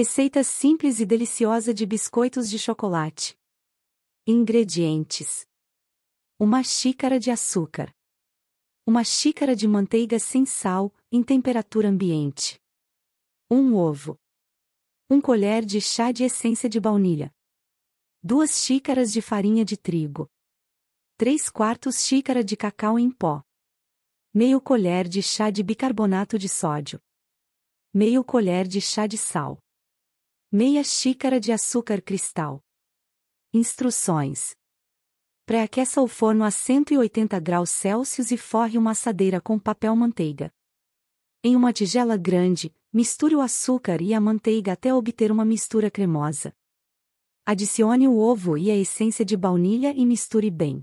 Receita simples e deliciosa de biscoitos de chocolate. Ingredientes: Uma xícara de açúcar. Uma xícara de manteiga sem sal, em temperatura ambiente. Um ovo. Um colher de chá de essência de baunilha. Duas xícaras de farinha de trigo. 3 quartos xícara de cacau em pó. Meio colher de chá de bicarbonato de sódio. Meio colher de chá de sal. Meia xícara de açúcar cristal. Instruções. Pré-aqueça o forno a 180 graus Celsius e forre uma assadeira com papel manteiga. Em uma tigela grande, misture o açúcar e a manteiga até obter uma mistura cremosa. Adicione o ovo e a essência de baunilha e misture bem.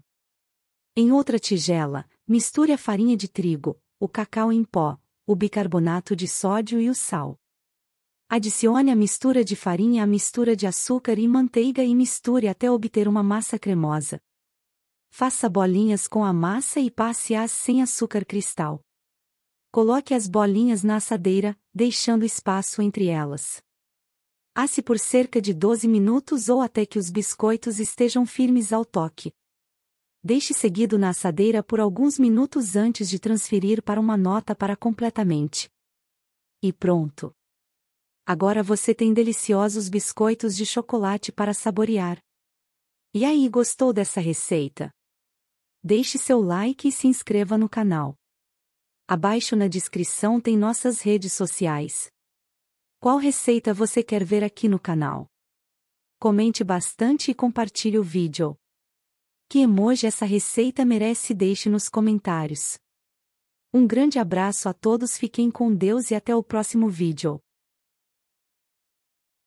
Em outra tigela, misture a farinha de trigo, o cacau em pó, o bicarbonato de sódio e o sal. Adicione a mistura de farinha à mistura de açúcar e manteiga e misture até obter uma massa cremosa. Faça bolinhas com a massa e passe-as sem açúcar cristal. Coloque as bolinhas na assadeira, deixando espaço entre elas. Asse por cerca de 12 minutos ou até que os biscoitos estejam firmes ao toque. Deixe seguido na assadeira por alguns minutos antes de transferir para uma nota para completamente. E pronto! Agora você tem deliciosos biscoitos de chocolate para saborear. E aí, gostou dessa receita? Deixe seu like e se inscreva no canal. Abaixo na descrição tem nossas redes sociais. Qual receita você quer ver aqui no canal? Comente bastante e compartilhe o vídeo. Que emoji essa receita merece deixe nos comentários. Um grande abraço a todos, fiquem com Deus e até o próximo vídeo.